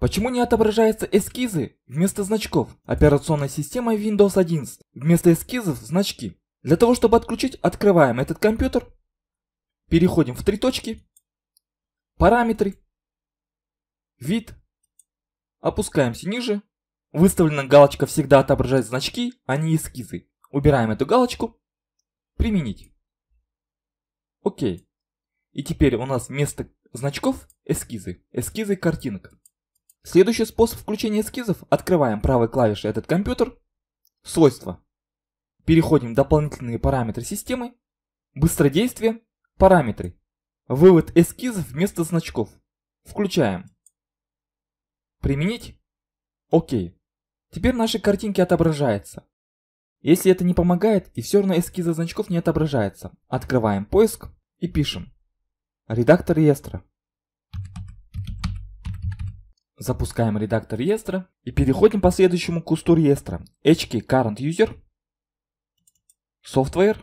Почему не отображаются эскизы вместо значков? Операционная система Windows 11. Вместо эскизов значки. Для того, чтобы отключить, открываем этот компьютер. Переходим в три точки. Параметры. Вид. Опускаемся ниже. Выставлена галочка «Всегда отображает значки», а не эскизы. Убираем эту галочку. Применить. Окей. И теперь у нас вместо значков эскизы. Эскизы картинок. Следующий способ включения эскизов. Открываем правой клавишей этот компьютер. Свойства. Переходим в дополнительные параметры системы. Быстродействие. Параметры. Вывод эскизов вместо значков. Включаем. Применить. Окей. Теперь наши картинки отображаются. Если это не помогает и все равно эскизы значков не отображается, открываем поиск и пишем. Редактор реестра. Запускаем редактор реестра и переходим по следующему кусту реестра. HK Current User, Software,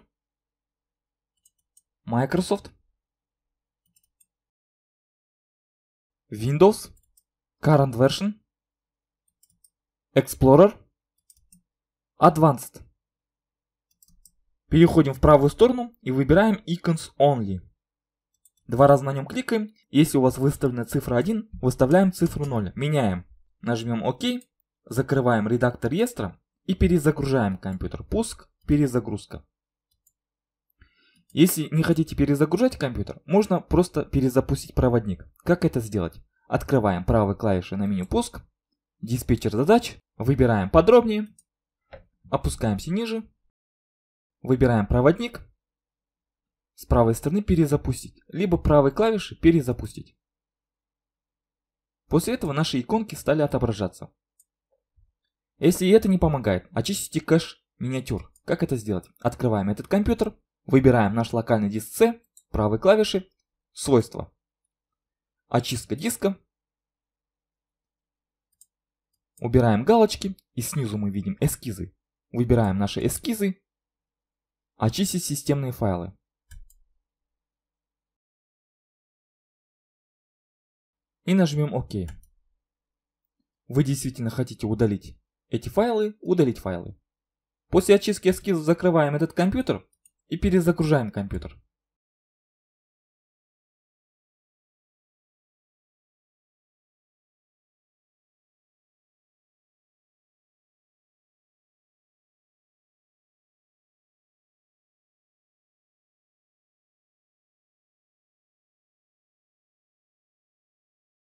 Microsoft, Windows, Current Version, Explorer, Advanced. Переходим в правую сторону и выбираем Icons Only. Два раза на нем кликаем. Если у вас выставлена цифра 1, выставляем цифру 0. Меняем. Нажмем ОК. Закрываем редактор реестра и перезагружаем компьютер. Пуск, перезагрузка. Если не хотите перезагружать компьютер, можно просто перезапустить проводник. Как это сделать? Открываем правой клавишей на меню пуск, диспетчер задач, выбираем подробнее, опускаемся ниже, выбираем проводник, с правой стороны перезапустить, либо правой клавишей перезапустить. После этого наши иконки стали отображаться. Если это не помогает, очистите кэш миниатюр. Как это сделать? Открываем этот компьютер, выбираем наш локальный диск C, правой клавишей, свойства. Очистка диска. Убираем галочки и снизу мы видим эскизы. Выбираем наши эскизы. Очистить системные файлы. и нажмем ОК. Вы действительно хотите удалить эти файлы, удалить файлы. После очистки эскизов закрываем этот компьютер и перезагружаем компьютер.